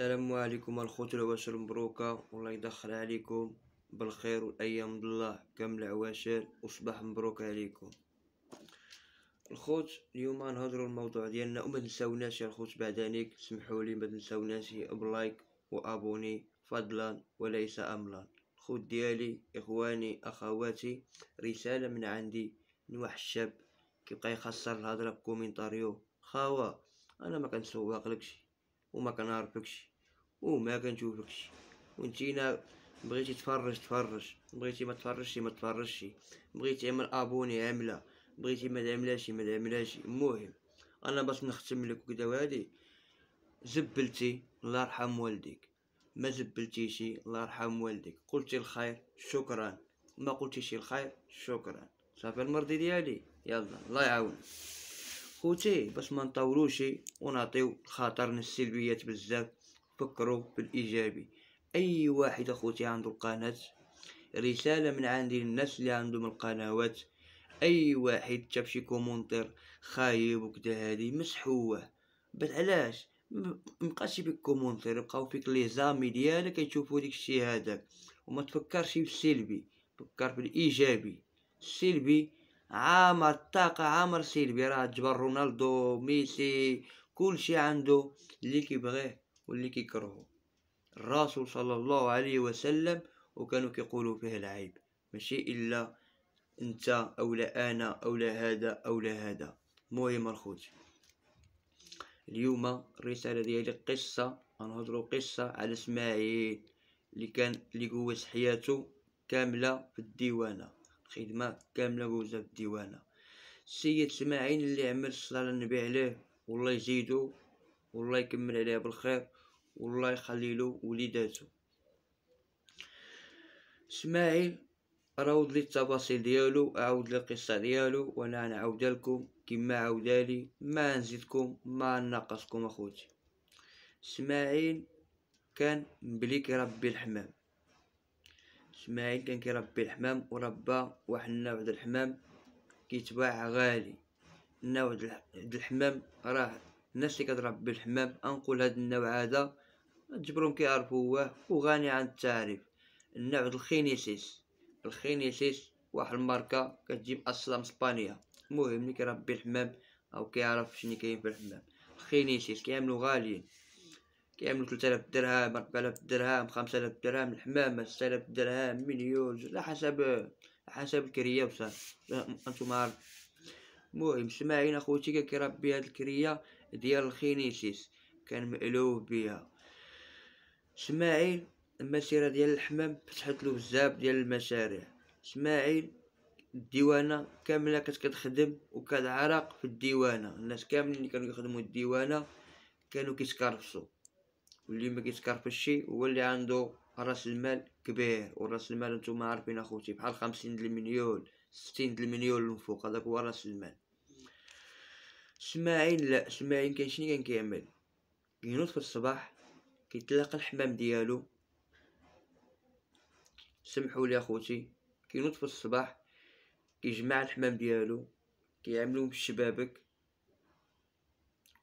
السلام عليكم الخوت العواشر المبروكة والله يدخل عليكم بالخير والايام بالله كامل عواشر وصباح مبروك عليكم الخوت اليوم غنهضروا الموضوع ديالنا وما تنساوناش يا الخوت بعدانيك سمحوا لي ما تنساوناش بلايك وابوني فضلا وليس املا الخوت ديالي اخواني اخواتي رساله من عندي من واحد الشاب كيبقى يخسر الهضره بكومنتاريو خاوه انا ما كنسوق لكش وما كنعرفكش وما كنشوفكش وانتينا بغيتي تفرج تفرج بغيتي ما تفرجش ما تفرجش بغيتي اعمل ابوني عمله بغيتي ما تعملهاش ما تعملهاش المهم انا باش نختم لك وكدا وهادي زبلتي الله يرحم والديك ما زبلتيشي الله يرحم والديك قلتي الخير شكرا ما قلتيش الخير شكرا صافي المرضي ديالي يلا الله يعاون خوتي باش ما نطولوش ونعطيو خاطرنا السلبيات بزاف فكروا بالإيجابي أي واحد أخوتي عنده القناة رسالة من عندي للناس اللي عندهم القنوات أي واحد جاب شي كومونتير خايب وكدا هادي مسحوه بس علاش مبقاش فيك كومونتير يبقاو فيك لي زامي ديالك يشوفوا ديك الشيء هذاك وما تفكرش السلبي فكر بالايجابي السلبي عامر الطاقة عامر سلبي راه جبر رونالدو ميسي كلشي عنده اللي كيبغيه واللي كيكرهو الرسول صلى الله عليه وسلم وكانوا كيقولوا فيه العيب ماشي الا انت او لا انا او لا هذا او لا هذا مهم الخوت اليوم الرساله ديالي قصه غنهضروا قصه على اسماعيل اللي كان اللي جوز حياته كامله في الديوانه خدمة كامله جوزها في الديوانه السيد اسماعيل اللي عمل الصلاه النبي عليه والله يزيدو والله يكمل عليه بالخير والله يخلي له وليداتو اسماعيل راود لي التفاصيل ديالو اعاود لي القصه ديالو وانا نعاود لكم كما عاودالي ما نزيدكم ما نقصكم اخوتي اسماعيل كان بلي كيربي الحمام اسماعيل كان كيربي الحمام وربى واحد النوع ديال الحمام كيتباع غالي النوع ديال الحمام راه الناس اللي كتربي الحمام انقول هذا النوع هذا جبرهم كيعرفوه وغني عن التعريف النوع الخينيسيس الخينيسيس واحد الماركه كتجيب اصلا من اسبانيا المهم اللي كيربي الحمام او كيعرف شنو كاين في الحمام الخينيسيس كيعملو غاليين كيعملو 3000 درهم 4000 درهم 5000 درهم الحمامه 6000 درهم مليون على حسب حسب الكريه وصافي انتم عارفين المهم سماعين اخوتي كيربي هاد الكريه ديال الخينيسيس كان مألوف بها اسماعيل المسيره ديال الحمام فتحت له بزاف ديال المشاريع اسماعيل الديوانه كامله كانت كتخدم وكتعرق في الديوانه الناس كاملين اللي كانوا يخدموا الديوانه كانوا كيتكرفصوا واللي ما كيتكرفش شي هو اللي عنده راس المال كبير وراس المال نتوما عارفين اخوتي بحال خمسين د المليون ستين د المليون من فوق هذاك هو راس المال اسماعيل لا اسماعيل كان شنو كان كيعمل ينوض في الصباح كيتلاقى الحمام ديالو سمحوا لي اخوتي كينوض في الصباح كيجمع الحمام ديالو كيعملوهم بالشبابك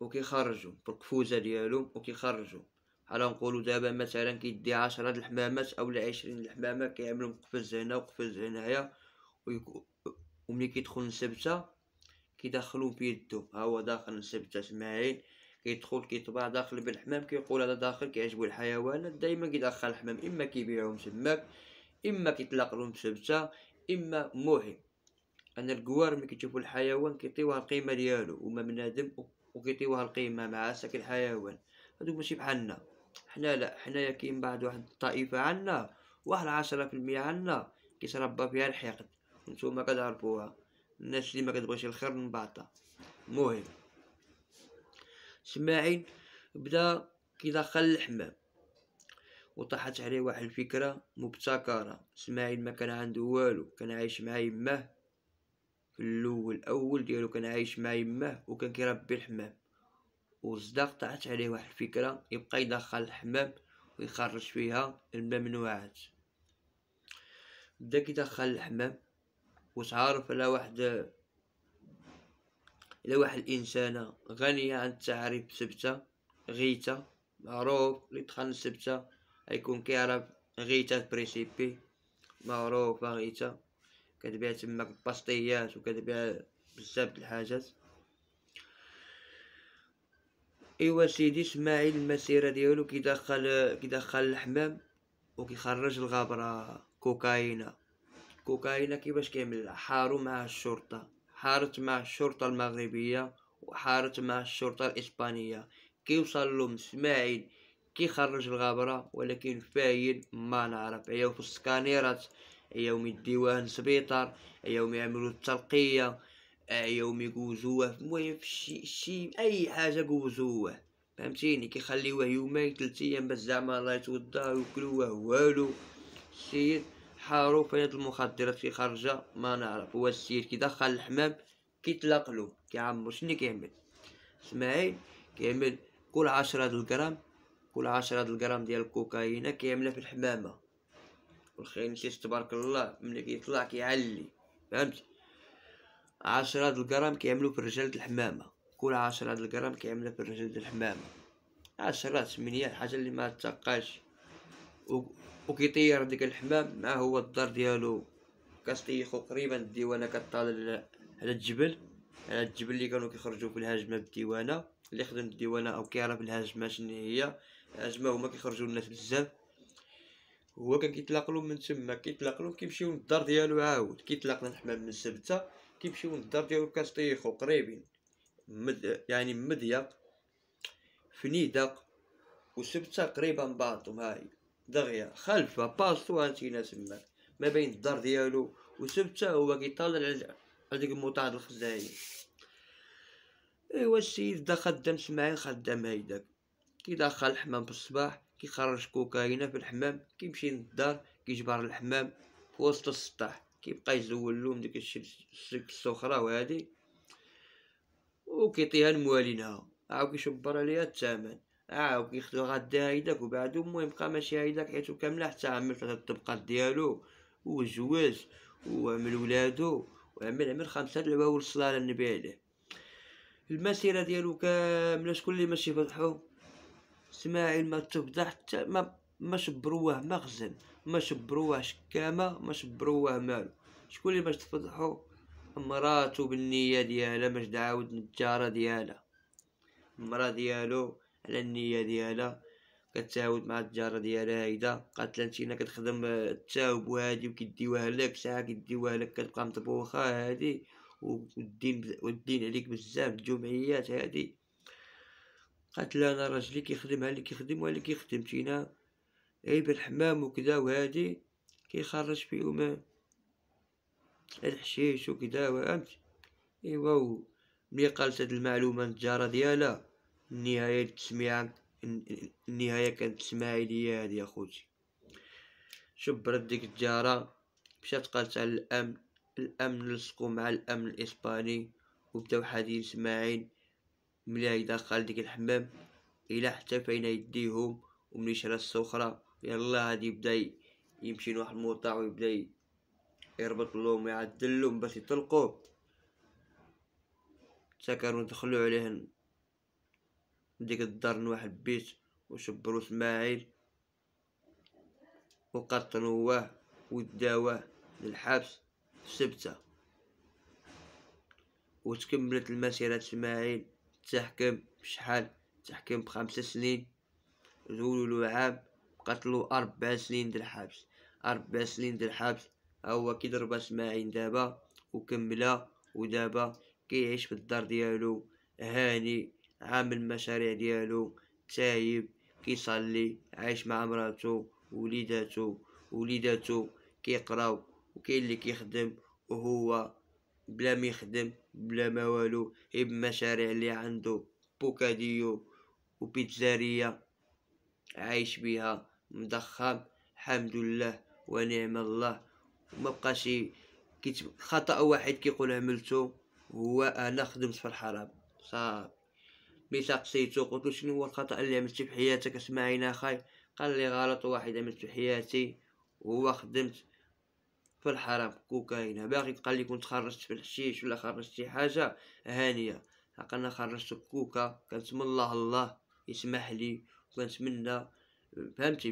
وكيخرجو بالقفوزه ديالو وكيخرجو على نقولو دابا مثلا كيدي عشرة د الحمامات اولا عشرين الحمامه كيعملهم قفز هنا وقفز هنايا وملي كيدخل لسبتة كيدخلو بيدو ها هو داخل لسبتة سماعين كيدخل كيطبع داخل بالحمام كيقول هذا داخل كيعجبو الحيوانات دائما كيدخل الحمام اما كيبيعهم تماك اما كيطلق لهم اما مهم ان الجوار ملي كيشوفو الحيوان كيعطيوها القيمه ديالو وما بنادم وكيعطيوها القيمه مع ساك الحيوان هادوك ماشي بحالنا حنا لا حنايا كاين بعض واحد الطائفه عنا واحد عشرة في المية عنا كيتربى فيها الحقد نتوما كتعرفوها الناس اللي ما كتبغيش الخير من بعضها مهم شماعين بدا كيدخل الحمام وطاحت عليه واحد الفكره مبتكره اسماعيل ما كان عنده والو كان عايش مع يماه في الاول الاول ديالو كان عايش مع يماه وكان كيربي الحمام وصدق طاحت عليه واحد الفكره يبقى يدخل الحمام ويخرج فيها الممنوعات بدا كيدخل الحمام وتعرف على واحد الى واحد الانسانه غنيه عن التعريف بسبته غيتا معروف اللي دخل السبته غيكون كيعرف غيتا بريسيبي معروفه غيتا كتبيع تماك الباسطيات وكتبيع بزاف د الحاجات ايوا سيدي اسماعيل المسيره ديالو كيدخل كيدخل الحمام وكيخرج الغابره كوكايينا كوكايينا كيفاش كيعملها حارو مع الشرطه حارت مع الشرطة المغربية وحارت مع الشرطة الإسبانية كيوصل لهم اسماعيل كيخرج الغابرة ولكن فايد ما نعرف عياو في السكانيرات عياو يديوه للسبيطار يوم يعملو التلقية يوم يقوزوه المهم شي, شي أي حاجة قوزوه فهمتيني كيخليوه يومين تلت أيام بس زعما الله يتوضا ويكلوه والو السيد حاروا في هاد المخدرات في خرجة ما نعرف هو كي دخل الحمام كيطلق له كيعمر شنو كيعمل اسماعيل كيعمل كل عشرة د الغرام كل عشرة د الغرام ديال الكوكايينا كيعملها في الحمامة والخنسيس تبارك الله ملي كيطلع كيعلي فهمت عشرة د الغرام كيعملو في الرجال د الحمامة كل عشرة د الغرام كيعملها في الرجال د الحمامة عشرة ثمانية الحاجة اللي ما تتقاش وكيطير ديك الحمام مع هو الدار ديالو كتطيحو قريبا الديوانه كطال على الجبل على الجبل اللي كانوا كيخرجوا في الهجمه بالديوانه اللي خدم الديوانه او كيعرف الهجمه شنو هي الهجمه هما كيخرجوا الناس بزاف هو كان كيتلاقلو من تما كيتلاقلو كيمشيو للدار ديالو عاود كيتلاقنا الحمام من السبته كيمشيو للدار ديالو كاستيخو قريبين مد يعني مديق فنيدق وسبته قريبه من بعضهم هاي دغيا خلفها باسو هانتينا تماك ما بين الدار ديالو وسبته هو كيطالع على هذيك المطارد الخزاين ايوا السيد دا خدام سمعين خدام هيداك دخل الحمام بالصباح كيخرج كوكاينه في الحمام كيمشي للدار كيجبر الحمام في وسط السطح كيبقى يزول لهم ديك السخره وهذه وكيطيها لموالينها عاو كيشبر عليها الثمن اه وكيخدو غدا هيداك وبعدو المهم بقى ماشي هيداك حيتو كامله حتى عملت ثلاثه الطبقات ديالو وزواج وعمل ولادو وعمل عمل خمسة العواول الصلاة على النبي عليه المسيرة ديالو كاملة شكون اللي ماشي فضحو اسماعيل ما تفضح حتى ما ما شبروه مخزن ما شبروه شكامة ما شبروه مالو شكون اللي باش تفضحو مراتو بالنية ديالها باش تعاود النجارة ديالها المرا ديالو على النيه ديالها كتعاود مع الجاره ديالها هيدا قالت لها انتينا كتخدم آه، التاوب وهادي وكيديوها لك ساعه كيديوها لك كتبقى مطبوخه هادي والدين والدين عليك بزاف الجمعيات هادي قالت لها انا راجلي كيخدم اللي كيخدم اللي كيخدم تينا اي الحمام وكدا وهادي كيخرج فيهم آه، الحشيش وكدا فهمت ايوا ملي قالت هاد المعلومه الجاره ديالها النهايه التسميعه النهايه كانت الاسماعيليه هادي اخوتي شبرت ديك الجاره مشات قالت على الامن الامن لصقوا مع الامن الاسباني وبداو حادين اسماعيل ملي دخل ديك الحمام الى حتى فين يديهم وملي شرا السخره يلا هادي بدا يمشي لواحد الموطع ويبدا يربط لهم ويعدل لهم باش يطلقوه تا كانوا دخلوا عليهن ديك الدار نواح البيت وشبرو اسماعيل وقطنوه وداوه للحبس في سبتة وتكملت المسيرة اسماعيل تحكم بشحال تحكم بخمسة سنين زولو عام قتلو أربع سنين ديال الحبس أربع سنين ديال الحبس هو كيضرب اسماعيل دابا وكملها ودابا كيعيش في الدار ديالو هاني عامل المشاريع ديالو تايب كيصلي عايش مع مراتو وليداتو وليداتو كيقراو وكاين اللي كيخدم وهو بلا ما يخدم بلا ما والو غير المشاريع اللي عنده بوكاديو وبيتزارية عايش بيها مضخم الحمد لله ونعم الله وما بقاش خطأ واحد كيقول عملته هو انا خدمت في الحرام صافي ميثاق سيتو قلت شنو هو الخطا اللي عملتي في حياتك اسمعينا اخاي قال لي غلط واحد عملت في حياتي هو خدمت في الحرام كوكايين باغي قال لي كنت خرجت في الحشيش ولا خرجت شي حاجه هانيه انا خرجت كوكا من الله الله يسمح لي منا فهمتي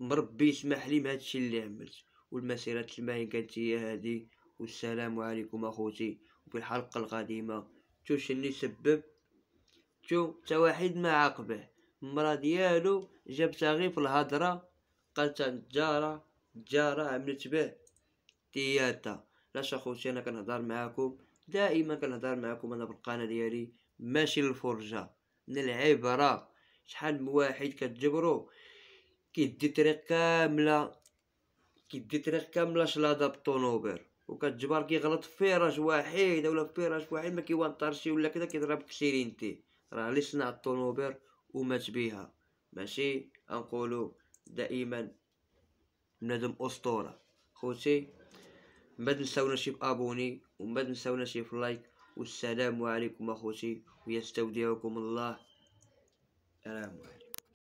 مربي يسمح لي بهذا الشيء اللي عملت والمسيره الماهي كانت هي هادي والسلام عليكم اخوتي وفي الحلقه القادمه شو شنو سبب شوف تا واحد ما عاقبه مرا ديالو جابتها غير في الهضره قالتها نجارة نجارة عملت به تياتا لاش اخوتي انا كنهضر معاكم دائما كنهضر معاكم انا بالقناه ديالي ماشي للفرجه من العبره شحال من واحد كتجبرو كيدي طريق كامله كيدي طريق كامله شلاضه بالطونوبيل وكتجبر كيغلط في فيراج واحد ولا في فيراج واحد ما كيوانطرشي ولا كذا كيضرب كسيرينتي راه لي صنع الطونوبير ومات بها ماشي انقولو دائما بنادم اسطوره خوتي ما تنساونا شي بابوني وما تنساونا شي لايك والسلام عليكم اخوتي ويستودعكم الله سلام عليكم